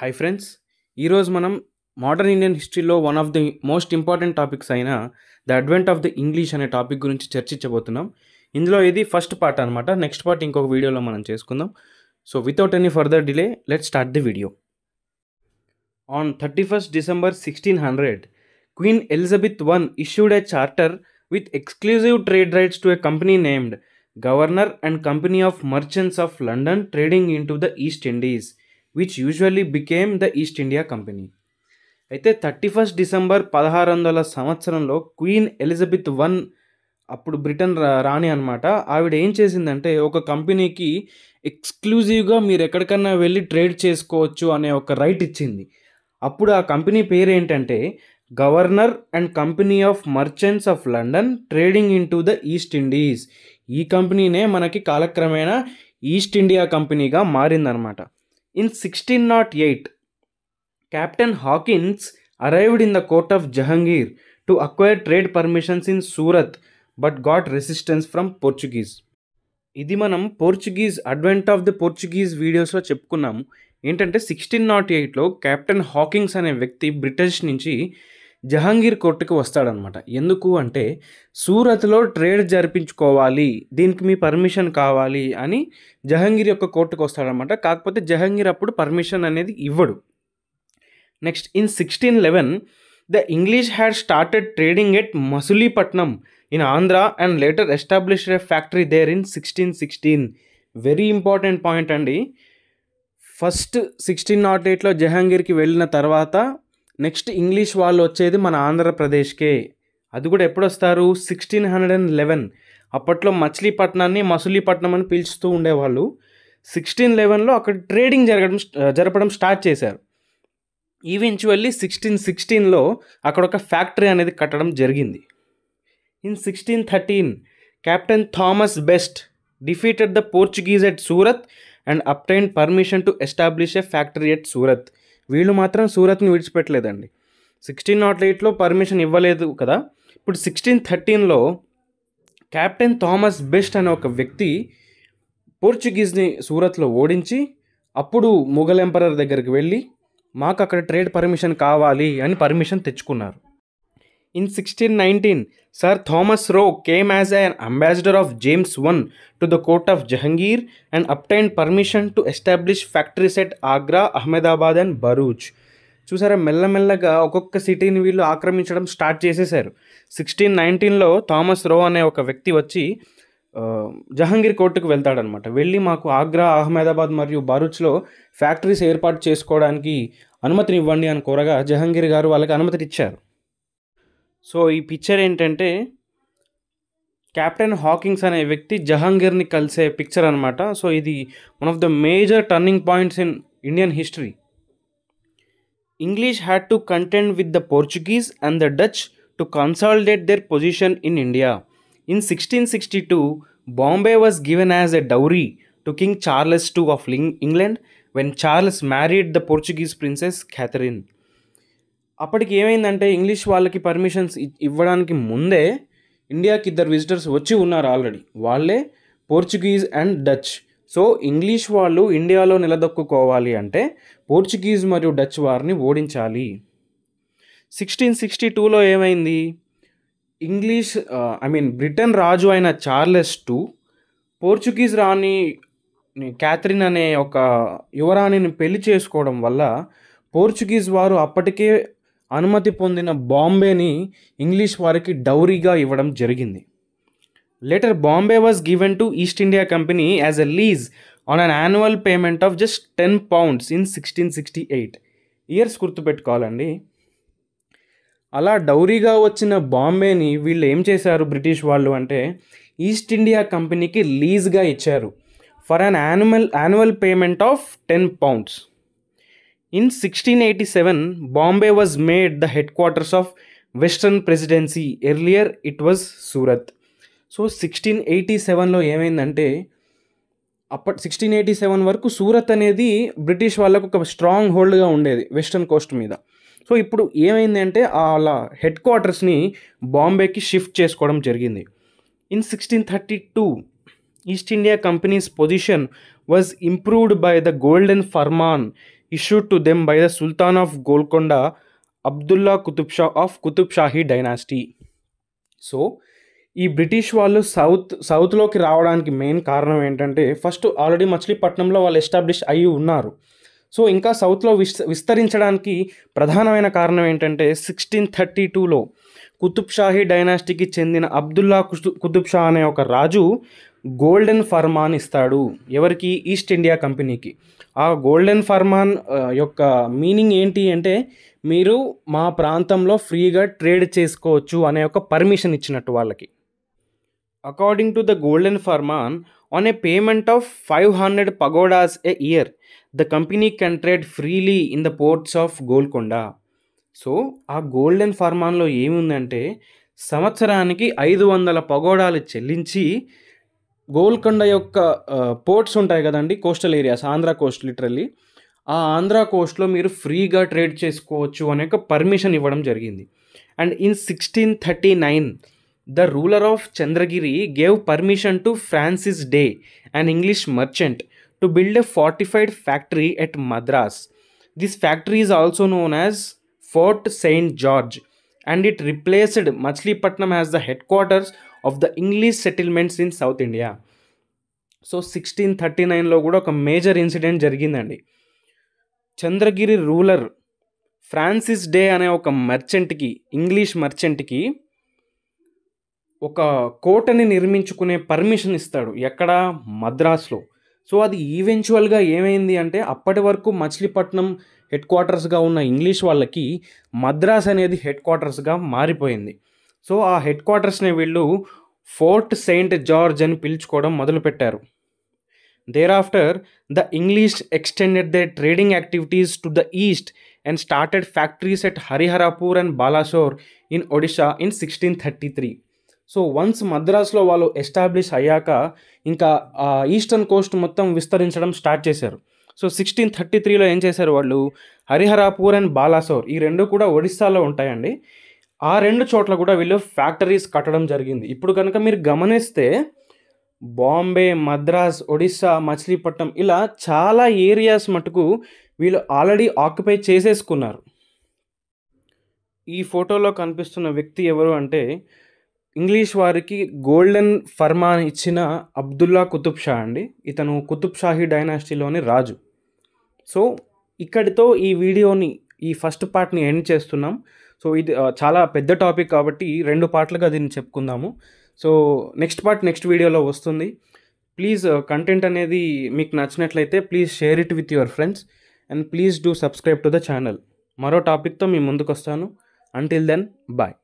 hi friends ఈరోజు మనం modern Indian హిస్టరీలో one of the most important topics అయిన the advent of the English అనే టాపిక్ గురించి చర్చించబోతున్నాం ఇందులో ఇది ఫస్ట్ పార్ట్ అనమాట నెక్స్ట్ పార్ట్ ఇంకొక వీడియోలో మనం చేసుకుందాం so without any further delay let start the video on thirty first December sixteen hundred Queen Elizabeth one issued a charter with exclusive trade rights to a company named Governor and Company of Merchants of London trading into the East Indies which usually became the East India Company అయితే thirty first December పదహారు వందల సంవత్సరంలో Queen Elizabeth one అప్పుడు Britain రాణి అనమాట ఆవిడ ఏం చేసిందంటే ఒక కంపెనీకి ఎక్స్క్లూజివ్గా మీరు ఎక్కడికన్నా వెళ్ళి ట్రేడ్ చేసుకోవచ్చు అనే ఒక రైట్ ఇచ్చింది అప్పుడు ఆ కంపెనీ పేరు ఏంటంటే Governor and Company of Merchants of London trading into the East Indies ఈ కంపెనీనే మనకి కాలక్రమేణా ఈస్ట్ ఇండియా కంపెనీగా మారిందనమాట in sixteen nought eight Captain Hawkins arrived in the court of Jahangir to acquire trade permissions in Surat but got resistance from Portuguese ఇది మనం Portuguese advent of the Portuguese వీడియోస్లో చెప్పుకున్నాము ఏంటంటే సిక్స్టీన్ నాట్ ఎయిట్లో క్యాప్టెన్ హాకింగ్స్ అనే వ్యక్తి బ్రిటిష్ నుంచి జహాంగీర్ కోర్టుకి వస్తాడనమాట ఎందుకు అంటే సూరత్లో ట్రేడ్ జరిపించుకోవాలి దీనికి మీ పర్మిషన్ కావాలి అని జహాంగీర్ యొక్క కోర్టుకు వస్తాడనమాట కాకపోతే జహాంగీర్ అప్పుడు పర్మిషన్ అనేది ఇవ్వడు next in sixteen eleven the English had started trading at Masulipatnam in Andhra and later established a factory there in sixteen sixteen very important point అండి ఫస్ట్ సిక్స్టీన్ నాట్ ఎయిట్లో జహాంగీర్కి వెళ్ళిన తర్వాత నెక్స్ట్ ఇంగ్లీష్ వాళ్ళు వచ్చేది మన ఆంధ్రప్రదేశ్కే అది కూడా ఎప్పుడొస్తారు సిక్స్టీన్ హండ్రెడ్ అండ్ లెవెన్ అప్పట్లో మచిలీపట్నాన్ని మసూలీపట్నం అని పిలుస్తూ ఉండేవాళ్ళు సిక్స్టీన్ లెవెన్లో అక్కడ ట్రేడింగ్ జరగడం జరపడం స్టార్ట్ చేశారు ఈవెన్చువల్లీ సిక్స్టీన్ సిక్స్టీన్లో అక్కడ ఒక ఫ్యాక్టరీ అనేది కట్టడం జరిగింది in sixteen thirteen Captain Thomas Best defeated the Portuguese at Surat and obtained permission to establish a factory at Surat వీళ్ళు మాత్రం సూరత్ని విడిచిపెట్టలేదండి సిక్స్టీన్ నాట్ ఎయిట్లో పర్మిషన్ ఇవ్వలేదు కదా ఇప్పుడు సిక్స్టీన్ థర్టీన్లో క్యాప్టెన్ థామస్ బెస్ట్ అనే ఒక వ్యక్తి పోర్చుగీస్ని సూరత్లో ఓడించి అప్పుడు మొఘల్ ఎంపరర్ దగ్గరికి వెళ్ళి మాకు అక్కడ ట్రేడ్ పర్మిషన్ కావాలి అని పర్మిషన్ తెచ్చుకున్నారు in sixteen nineteen Sir Thomas Roe came as an ambassador of James one to the court of Jahangir and obtained permission to establish factories at Agra Ahmedabad and Bharuch చూసారా మెల్లమెల్లగా ఒక్కొక్క సిటీని వీళ్ళు ఆక్రమించడం స్టార్ట్ చేసేశారు సిక్స్టీన్ నైన్టీన్లో థామస్ రో అనే ఒక వ్యక్తి వచ్చి జహంగీర్ కోర్టుకు వెళ్తాడనమాట వెళ్ళి మాకు ఆగ్రా అహ్మదాబాద్ మరియు బరూచ్లో ఫ్యాక్టరీస్ ఏర్పాటు చేసుకోవడానికి అనుమతిని ఇవ్వండి అని కోరగా జహంగీర్ గారు వాళ్ళకి అనుమతిని ఇచ్చారు సో ఈ పిక్చర్ ఏంటంటే కెప్టెన్ హాకింగ్స్ అనే వ్యక్తి జహాంగీర్ని కలిసే పిక్చర్ అనమాట సో ఇది one of the major turning points in Indian history English had to content with the Portuguese and the Dutch to consolidate their position in India in sixteen sixty two Bombay was given as a dowry to King Charles two of England when Charles married the Portuguese princess Catherine అప్పటికి ఏమైందంటే English వాళ్ళకి permissions ఇవ్వడానికి ముందే ఇండియాకి ఇద్దరు visitors వచ్చి ఉన్నారు already వాళ్ళే Portuguese and Dutch so English వాళ్ళు ఇండియాలో నిలదొక్కుకోవాలి అంటే పోర్చుగీస్ మరియు డచ్ వారిని ఓడించాలి సిక్స్టీన్ సిక్స్టీ టూలో ఏమైంది ఇంగ్లీష్ ఐ మీన్ బ్రిటన్ రాజు అయిన చార్లెస్ టూ పోర్చుగీస్ రాణి క్యాథరిన్ అనే ఒక యువరాణిని పెళ్లి చేసుకోవడం వల్ల పోర్చుగీస్ వారు అప్పటికే అనుమతి పొందిన బాంబేని ఇంగ్లీష్ వారికి డౌరీగా ఇవ్వడం జరిగింది later Bombay was given to East India Company as a lease on an annual payment of just ten pounds in sixteen sixty eight years గుర్తుపెట్టుకోవాలండి అలా డౌరీగా వచ్చిన బాంబేని వీళ్ళు ఏం చేశారు బ్రిటిష్ వాళ్ళు అంటే ఈస్ట్ ఇండియా కంపెనీకి లీజ్గా ఇచ్చారు for an annual annual payment of ten pounds in sixteen eighty seven Bombay was made the headquarters of western presidency earlier it was Surat so sixteen eighty సెవెన్లో ఏమైందంటే అప్పటి సిక్స్టీన్ ఎయిటీ సెవెన్ వరకు సూరత్ అనేది British వాళ్ళకు ఒక స్ట్రాంగ్ హోల్డ్గా ఉండేది western Coast మీద so ఇప్పుడు ఏమైంది అంటే వాళ్ళ హెడ్ క్వార్టర్స్ని బాంబేకి షిఫ్ట్ చేసుకోవడం జరిగింది in sixteen thirty two East India Company's position was improved by the golden farman issued to them by the sultan of Golconda Abdullah Qutub Shah of Qutub Shahi so ఈ బ్రిటిష్ వాళ్ళు సౌత్ సౌత్లోకి రావడానికి మెయిన్ కారణం ఏంటంటే ఫస్ట్ ఆల్రెడీ మచిలీపట్నంలో వాళ్ళు ఎస్టాబ్లిష్ అయ్యి ఉన్నారు సో ఇంకా సౌత్లో విస్ విస్తరించడానికి ప్రధానమైన కారణం ఏంటంటే సిక్స్టీన్ థర్టీ టూలో కుతుబ్ షాహీ డైనాసిటీకి చెందిన అబ్దుల్లా కుతుబ్ షా అనే ఒక రాజు గోల్డెన్ ఫర్మాన్ ఇస్తాడు ఎవరికి ఈస్ట్ ఇండియా కంపెనీకి ఆ గోల్డెన్ ఫర్మాన్ యొక్క మీనింగ్ ఏంటి అంటే మీరు మా ప్రాంతంలో ఫ్రీగా ట్రేడ్ చేసుకోవచ్చు అనే ఒక పర్మిషన్ ఇచ్చినట్టు వాళ్ళకి according to the golden farman on a payment of five hundred pagodas a year the company can trade freely in the ports of Golconda so ఆ గోల్డెన్ ఫర్మాన్లో ఏముందంటే సంవత్సరానికి ఐదు వందల పగోడాలు చెల్లించి గోల్కొండ యొక్క పోర్ట్స్ ఉంటాయి కదండి coastal areas Andhra coast literally ఆ ఆంధ్ర కోస్ట్లో మీరు ఫ్రీగా ట్రేడ్ చేసుకోవచ్చు అనే ఒక పర్మిషన్ ఇవ్వడం జరిగింది and in sixteen thirty nine the ruler of Chandragiri gave permission to Francis Day and English merchant to build a fortified factory at Madras this factory is also known as Fort Saint George and it replaced Machilipatnam as the headquarters of the English settlements in South India so sixteen thirty నైన్లో కూడా ఒక major incident జరిగిందండి Chandragiri ruler Francis day అనే ఒక మర్చెంట్కి English మర్చెంట్కి ఒక కోటని నిర్మించుకునే permission ఇస్తాడు ఎక్కడ మద్రాస్లో so అది ఈవెన్చువల్గా ఏమైంది అంటే అప్పటి వరకు మచిలీపట్నం హెడ్ క్వార్టర్స్గా ఉన్న ఇంగ్లీష్ వాళ్ళకి మద్రాస్ అనేది హెడ్ క్వార్టర్స్గా మారిపోయింది సో ఆ హెడ్ క్వార్టర్స్ని వీళ్ళు ఫోర్ట్ సెయింట్ జార్జ్ అని పిలుచుకోవడం మొదలుపెట్టారు thereafter the English extended they trading activities to the east and started factories at Hariharapur and Balasore in Odisha in sixteen thirty three so once మద్రాస్లో వాళ్ళు ఎస్టాబ్లిష్ అయ్యాక ఇంకా ఈస్టర్న్ కోస్ట్ మొత్తం విస్తరించడం స్టార్ట్ చేశారు సో సిక్స్టీన్ థర్టీ త్రీలో ఏం చేశారు వాళ్ళు హరిహరాపూర్ అండ్ బాలాసోర్ ఈ రెండు కూడా ఒడిస్సాలో ఉంటాయండి ఆ రెండు చోట్ల కూడా వీళ్ళు ఫ్యాక్టరీస్ కట్టడం జరిగింది ఇప్పుడు కనుక మీరు గమనిస్తే బాంబే మద్రాస్ ఒడిస్సా మచిలీపట్నం ఇలా చాలా ఏరియాస్ మటుకు వీళ్ళు ఆల్రెడీ ఆక్యుపై చేసేసుకున్నారు ఈ ఫోటోలో కనిపిస్తున్న వ్యక్తి ఎవరు అంటే ఇంగ్లీష్ వారికి గోల్డెన్ ఫర్మాన్ ఇచ్చిన అబ్దుల్లా కుతుబ్ షా అండి ఇతను కుతుబ్ షాహీ డైనాసిటీలోని రాజు సో ఇక్కడితో ఈ వీడియోని ఈ ఫస్ట్ పార్ట్ని ఎండ్ చేస్తున్నాం సో ఇది చాలా పెద్ద టాపిక్ కాబట్టి రెండు పార్ట్లుగా దీన్ని చెప్పుకుందాము సో నెక్స్ట్ పార్ట్ నెక్స్ట్ వీడియోలో వస్తుంది ప్లీజ్ కంటెంట్ అనేది మీకు నచ్చినట్లయితే please share it with your friends and please do subscribe to the channel మరో టాపిక్తో మీ ముందుకు వస్తాను అంటిల్ దెన్ బాయ్